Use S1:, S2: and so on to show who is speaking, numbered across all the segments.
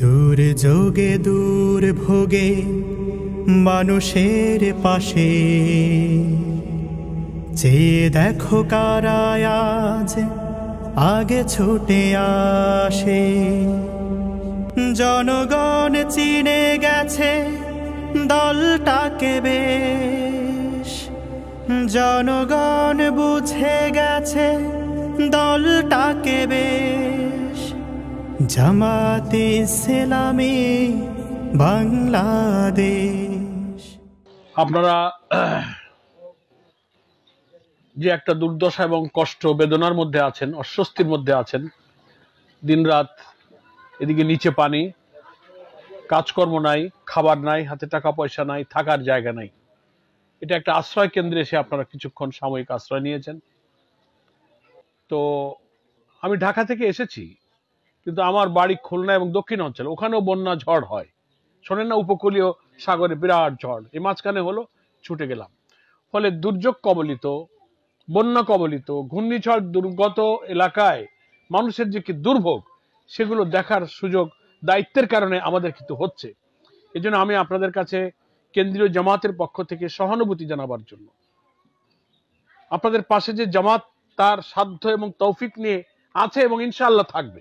S1: দূর যোগে দূর ভোগে মানুষের পাশে যে দেখো আজ আগে ছুটে আসে জনগণ চিনে গেছে দলটাকে বেশ জনগণ বুঝে গেছে দলটাকে বেশ জামাতে সেলামে বাংলাদেশ আপনারা যে একটা দুর্দশা এবং কষ্ট বেদনার মধ্যে আছেন অস্বস্তির মধ্যে আছেন দিনরাত এদিকে নিচে পানি কাজকর্ম নাই খাবার নাই হাতে টাকা পয়সা নাই থাকার জায়গা নাই এটা একটা আশ্রয় কেন্দ্রে এসে আপনারা কিছুক্ষণ সাময়িক আশ্রয় নিয়েছেন তো আমি ঢাকা থেকে এসেছি কিন্তু আমার বাড়ি খুলনা এবং দক্ষিণ অঞ্চলে ওখানেও বন্যা ঝড় হয় শোনেন না উপকূলীয় সাগরে বিরাট ঝড় এই মাঝখানে হলো ছুটে গেলাম ফলে দুর্যোগ কবলিত বন্যা কবলিত ঘূর্ণিঝড় দুর্গত এলাকায় মানুষের যে কি দুর্ভোগ সেগুলো দেখার সুযোগ দায়িত্বের কারণে আমাদের কিন্তু হচ্ছে এজন্য আমি আপনাদের কাছে কেন্দ্রীয় জামাতের পক্ষ থেকে সহানুভূতি জানাবার জন্য আপনাদের পাশে যে জামাত তার সাধ্য এবং তৌফিক নিয়ে আছে এবং ইনশাআল্লাহ থাকবে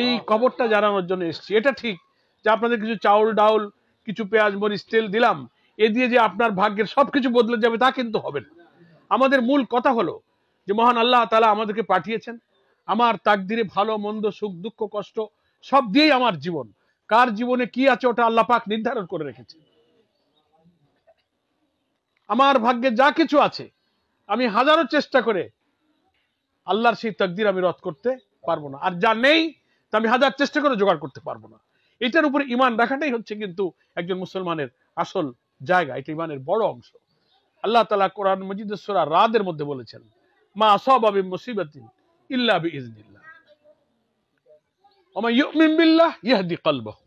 S1: এই কবরটা জানানোর জন্য এসছি এটা ঠিক যে আপনাদের কিছু চাউল ডাউল কিছু পেঁয়াজ মরিচ তেল দিলাম এ দিয়ে যে আপনার ভাগ্যের সবকিছু বদলে যাবে তা কিন্তু হবে না আমাদের মূল কথা হলো যে মহান আল্লাহ তালা আমাদেরকে পাঠিয়েছেন আমার তাকদিরে ভালো মন্দ সুখ দুঃখ কষ্ট সব দিয়েই আমার জীবন কার জীবনে কি আছে ওটা আল্লাহ পাক নির্ধারণ করে রেখেছে আমার ভাগ্যে যা কিছু আছে আমি হাজারো চেষ্টা করে আল্লাহর সেই তকদির আমি রদ করতে পারবো না আর যা নেই তা আমি হাজার চেষ্টা করে জোগাড় করতে পারবো না এটার উপরে ইমান রাখাটাই হচ্ছে কিন্তু একজন মুসলমানের আসল জায়গা এটা ইমানের বড় অংশ আল্লাহ তালা কোরআন মজিদের রাদের মধ্যে বলেছেন মা সব আবি মুসিবত ইল্লা ইজনিল্লাহ ওমা ইউমিন বিল্লাহ ইয়াহদি কলবাহু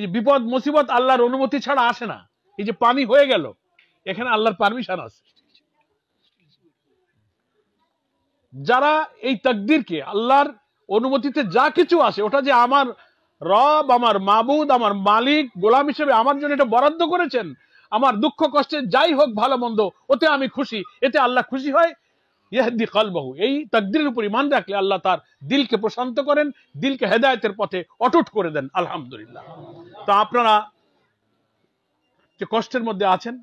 S1: এই বিপদ মুসিবত আল্লাহর অনুমতি ছাড়া আসে না এই যে পানি হয়ে গেল এখানে আল্লাহর পারমিশন আছে যারা এই তকদিরকে আল্লাহর অনুমতিতে যা কিছু আসে ওটা যে আমার রব আমার মাবুদ আমার মালিক গোলাম হিসেবে আমার জন্য এটা বরাদ্দ করেছেন আমার দুঃখ কষ্টে যাই হোক ভালো মন্দ ওতে আমি খুশি এতে আল্লাহ খুশি হয় ইহাদি কলবাহু এই তাকদিরের উপর ইমান রাখলে আল্লাহ তার দিলকে প্রশান্ত করেন দিলকে হেদায়তের পথে অটুট করে দেন আলহামদুলিল্লাহ তো আপনারা যে কষ্টের মধ্যে আছেন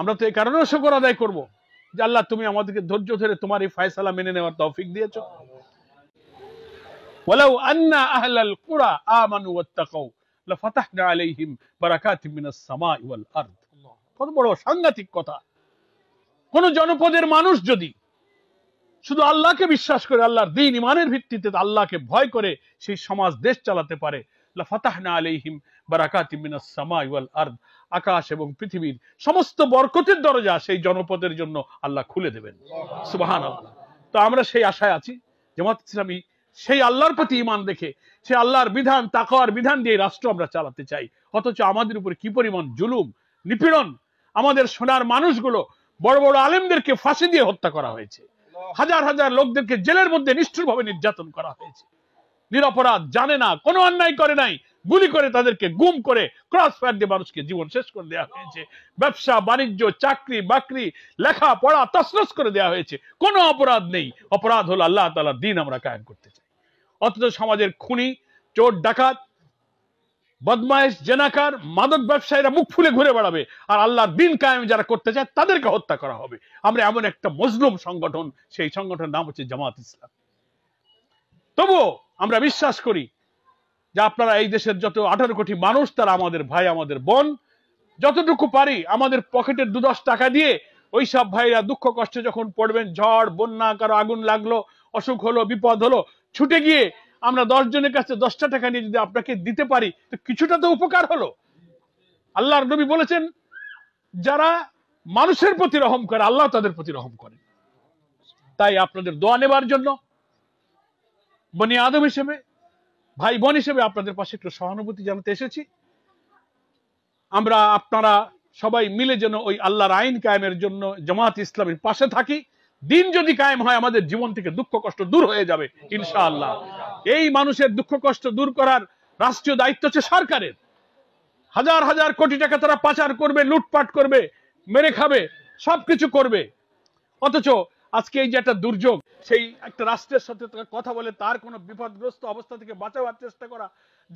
S1: আমরা তো এই কারণেও শকর আদায় করবো যে আল্লাহ তুমি আমাদেরকে ধৈর্য ধরে তোমার এই ফায়সালা মেনে নেওয়ার তৌফিক দিয়েছো ওয়ালাউ আন্না আহলাল কুরা আমানু ওয়াত্তাকাউ লাফাতাহনা আলাইহিম বারাকাতিম মিনাস সামাই ওয়াল আরদ কত বড় সাংঘাতিক কথা কোন জনপদের মানুষ যদি শুধু আল্লাহকে বিশ্বাস করে আল্লাহর দিন ইমানের ভিত্তিতে আল্লাহকে ভয় করে সেই সমাজ দেশ চালাতে পারে লাফাতাহনা আলাইহিম বারাকাতিম মিনাস সামাই ওয়াল আরদ আকাশ এবং পৃথিবীর সমস্ত বরকতের দরজা সেই জনপদের জন্য আল্লাহ খুলে দেবেন সুবাহান আল্লাহ তো আমরা সেই আশায় আছি জামাত ইসলামী সেই আল্লাহর প্রতি ইমান দেখে সে আল্লাহর বিধান তাকওয়ার বিধান দিয়ে রাষ্ট্র আমরা চালাতে চাই অথচ আমাদের উপর কি পরিমাণ জুলুম নিপীড়ন আমাদের সোনার মানুষগুলো বড় বড় আলেমদেরকে ফাঁসি দিয়ে হত্যা করা হয়েছে হাজার হাজার লোকদেরকে জেলের মধ্যে নিষ্ঠুরভাবে নির্যাতন করা হয়েছে নিরপরাধ জানে না কোনো অন্যায় করে নাই গুলি করে তাদেরকে গুম করে ক্রস ফায়ার দিয়ে মানুষকে জীবন শেষ করে দেওয়া হয়েছে ব্যবসা বাণিজ্য চাকরি বাকরি লেখা পড়া তসরস করে দেওয়া হয়েছে কোনো অপরাধ নেই অপরাধ হলো আল্লাহ তালা দিন আমরা কায়েম করতে চাই অথচ সমাজের খুনি চোর ডাকাত বদমায়েশ জেনাকার মাদক ব্যবসায়ীরা মুখ ফুলে ঘুরে বেড়াবে আর আল্লাহর দিন কায়েম যারা করতে চায় তাদেরকে হত্যা করা হবে আমরা এমন একটা মজলুম সংগঠন সেই সংগঠনের নাম হচ্ছে জামাত ইসলাম তবুও আমরা বিশ্বাস করি যে আপনারা এই দেশের যত আঠারো কোটি মানুষ তারা আমাদের ভাই আমাদের বোন যতটুকু পারি আমাদের পকেটের দুদশ টাকা দিয়ে ওই সব ভাইরা দুঃখ কষ্টে যখন পড়বেন ঝড় বন্যা কারো আগুন লাগলো অসুখ হলো বিপদ হলো ছুটে গিয়ে আমরা দশ জনের কাছে দশটা টাকা নিয়ে যদি আপনাকে দিতে পারি তো কিছুটা তো উপকার হলো আল্লাহর নবী বলেছেন যারা মানুষের প্রতি রহম করে আল্লাহ তাদের প্রতি রহম করেন তাই আপনাদের দোয়া নেবার জন্য বনি আদম হিসেবে ভাই বোন হিসেবে আপনাদের পাশে একটু সহানুভূতি জানাতে এসেছি আমরা আপনারা সবাই মিলে যেন ওই আল্লাহর আইন কায়েমের জন্য জামাত ইসলামের পাশে থাকি দিন যদি কায়েম হয় আমাদের জীবন থেকে দুঃখ কষ্ট দূর হয়ে যাবে ইনশাআল্লাহ এই মানুষের দুঃখ কষ্ট দূর করার রাষ্ট্রীয় দায়িত্ব হচ্ছে সরকারের হাজার হাজার কোটি টাকা তারা পাচার করবে লুটপাট করবে মেরে খাবে সবকিছু করবে অথচ আজকে এই যে একটা দুর্যোগ সেই একটা রাষ্ট্রের সাথে কথা বলে তার কোনো বিপদগ্রস্ত অবস্থা থেকে বাঁচাবার চেষ্টা করা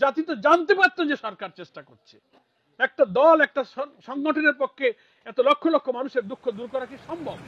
S1: জাতি তো জানতে পারত যে সরকার চেষ্টা করছে একটা দল একটা সংগঠনের পক্ষে এত লক্ষ লক্ষ মানুষের দুঃখ দূর করা কি সম্ভব